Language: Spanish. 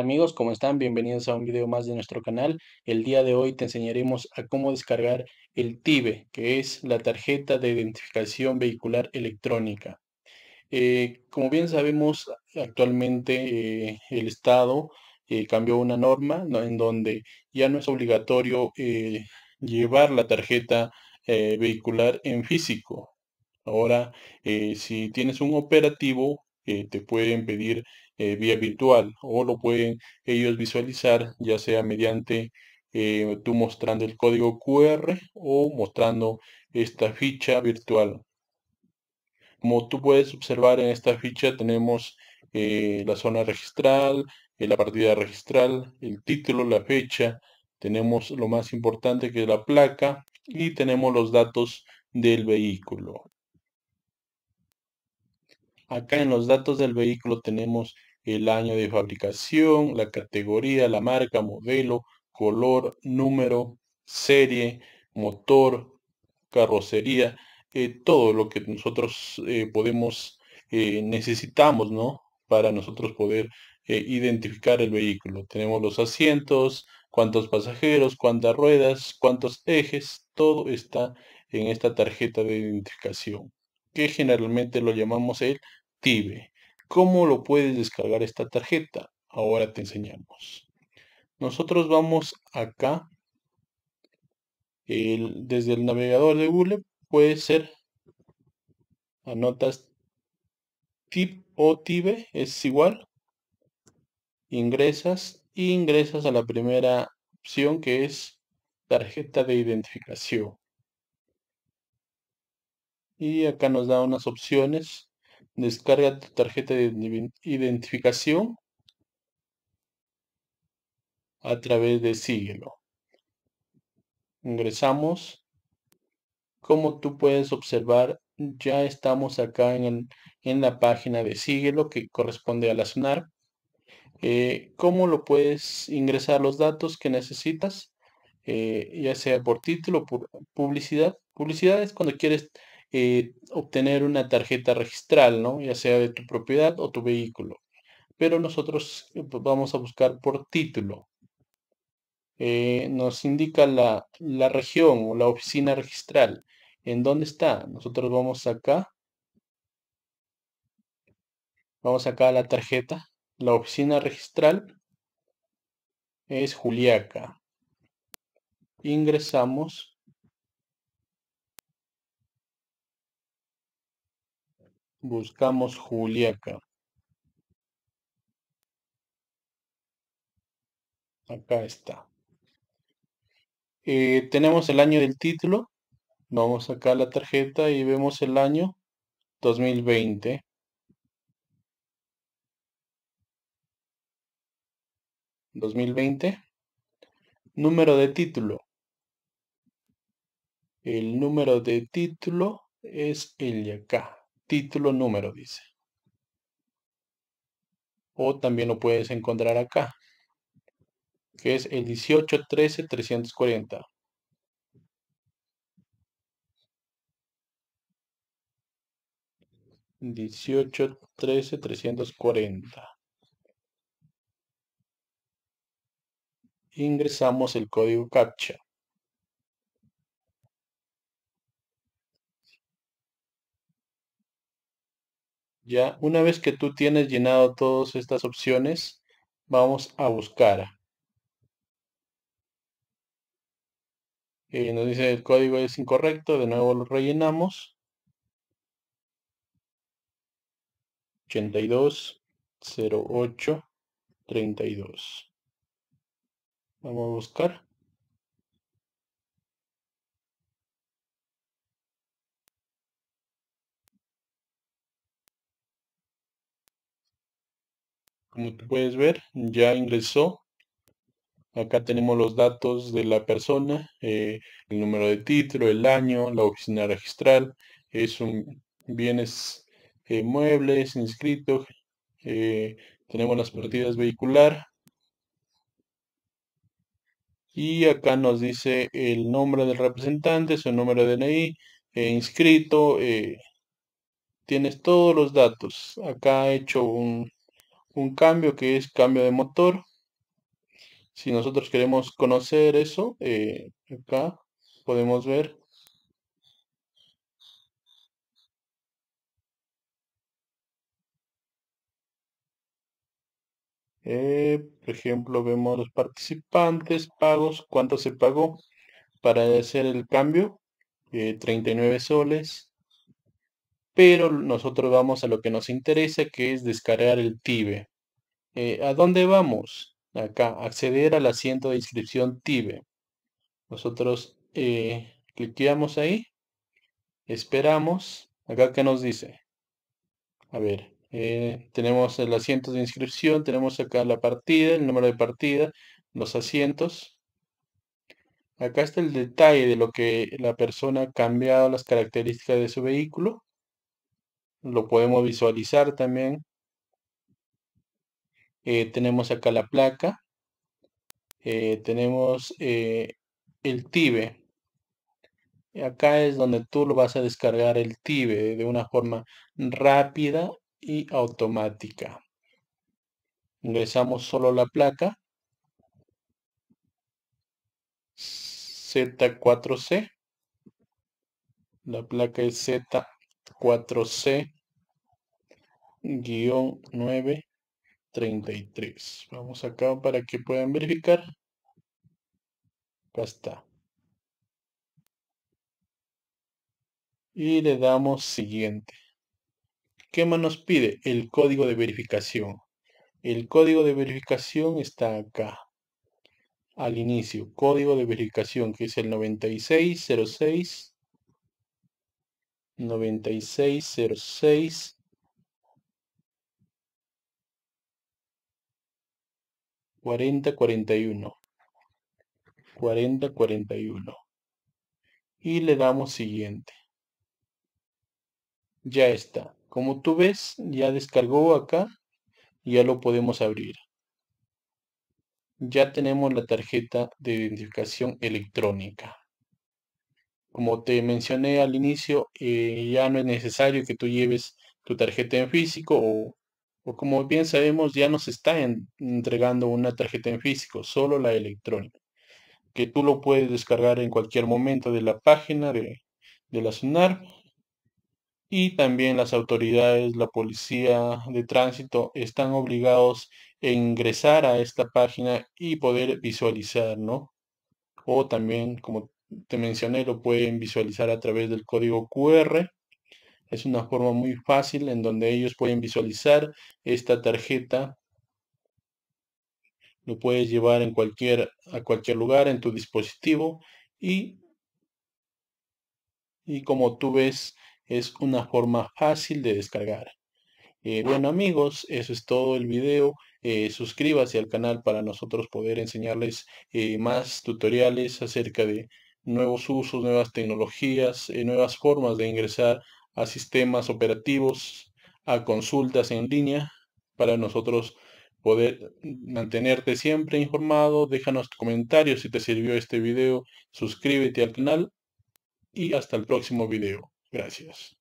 amigos, ¿cómo están? Bienvenidos a un video más de nuestro canal. El día de hoy te enseñaremos a cómo descargar el TIBE, que es la tarjeta de identificación vehicular electrónica. Eh, como bien sabemos, actualmente eh, el Estado eh, cambió una norma en donde ya no es obligatorio llevar la tarjeta vehicular en físico. Ahora, si tienes un operativo, te pueden pedir eh, vía virtual o lo pueden ellos visualizar ya sea mediante eh, tú mostrando el código QR o mostrando esta ficha virtual. Como tú puedes observar en esta ficha tenemos eh, la zona registral, la partida registral, el título, la fecha, tenemos lo más importante que es la placa y tenemos los datos del vehículo. Acá en los datos del vehículo tenemos el año de fabricación, la categoría, la marca, modelo, color, número, serie, motor, carrocería, eh, todo lo que nosotros eh, podemos, eh, necesitamos, ¿no? Para nosotros poder identificar el vehículo. Tenemos los asientos, cuántos pasajeros, cuántas ruedas, cuántos ejes, todo está en esta tarjeta de identificación, que generalmente lo llamamos el TIBE. ¿Cómo lo puedes descargar esta tarjeta? Ahora te enseñamos. Nosotros vamos acá. desde el navegador de Google puede ser. Anotas tip o tibe es igual. Ingresas e ingresas a la primera opción que es tarjeta de identificación. Y acá nos da unas opciones Descarga tu tarjeta de identificación a través de Síguelo. Ingresamos. Como tú puedes observar, ya estamos acá en, la página de Síguelo que corresponde a la sonar eh, ¿Cómo lo puedes ingresar los datos que necesitas? Eh, ya sea por título, por publicidad. Publicidad es cuando quieres eh, obtener una tarjeta registral, ¿no? ya sea de tu propiedad o tu vehículo. Pero nosotros eh, pues, vamos a buscar por título. Eh, nos indica la, la región o la oficina registral. ¿En dónde está? Nosotros vamos acá. Vamos acá a la tarjeta. La oficina registral es Juliaca. Ingresamos Buscamos Juliaca. Acá está. Eh, tenemos el año del título. Vamos acá a la tarjeta y vemos el año 2020. ¿2020? Número de título. El número de título es el de acá título número, dice. O también lo puedes encontrar acá, que es el 1813 340. 1813 340. Ingresamos el código CAPTCHA. ¿ya? Una vez que tú tienes llenado todas estas opciones, vamos a buscar. Eh, nos dice el código es incorrecto, de nuevo lo rellenamos. 820832. Vamos a buscar. como puedes ver, ya ingresó. Acá tenemos los datos de la persona, eh, el número de título, el año, la oficina registral, es un bienes eh, muebles, inscrito, eh, tenemos las partidas vehicular. Y acá nos dice el nombre del representante, su número de DNI, inscrito, tienes todos los datos. Acá ha hecho un, un cambio que es cambio de motor. Si nosotros queremos conocer eso, eh, acá podemos ver eh, por ejemplo, vemos los participantes, pagos, cuánto se pagó para hacer el cambio, 39 eh, soles pero nosotros vamos a lo que nos interesa, que es descargar el TIBE. Eh, ¿A dónde vamos? Acá, acceder al asiento de inscripción TIBE. Nosotros eh, ahí, esperamos, acá ¿qué nos dice. A ver, eh, tenemos el asiento de inscripción, tenemos acá la partida, el número de partida, los asientos. Acá está el detalle de lo que la persona ha cambiado las características de su vehículo. Lo podemos visualizar también. Eh, tenemos acá la placa. Eh, tenemos eh, el TIBE. Acá es donde tú lo vas a descargar el TIBE de una forma rápida y automática. Ingresamos solo la placa. Z4C. La placa es Z 4C 933 vamos acá para que puedan verificar acá está y le damos siguiente ¿qué más nos pide? el código de verificación el código de verificación está acá al inicio código de verificación que es el 9606 9606 4041 4041 y le damos siguiente ya está como tú ves ya descargó acá ya lo podemos abrir ya tenemos la tarjeta de identificación electrónica como te mencioné al inicio, eh, ya no es necesario que tú lleves tu tarjeta en físico o, como bien sabemos ya no se está entregando una tarjeta en físico, solo la electrónica, que tú lo puedes descargar en cualquier momento de la página de, de la SUNAR y también las autoridades, la policía de tránsito están obligados a ingresar a esta página y poder visualizar, ¿no? O también, como te mencioné, lo pueden visualizar a través del código QR. Es una forma muy fácil en donde ellos pueden visualizar esta tarjeta. Lo puedes llevar en cualquier, a cualquier lugar en tu dispositivo y, y como tú ves, es una forma fácil de descargar. Eh, bueno amigos, eso es todo el video. Eh, suscríbase al canal para nosotros poder enseñarles eh, más tutoriales acerca de nuevos usos, nuevas tecnologías, y eh, nuevas formas de ingresar a sistemas operativos, a consultas en línea, para nosotros poder mantenerte siempre informado. Déjanos comentarios si te sirvió este video, suscríbete al canal y hasta el próximo video. Gracias.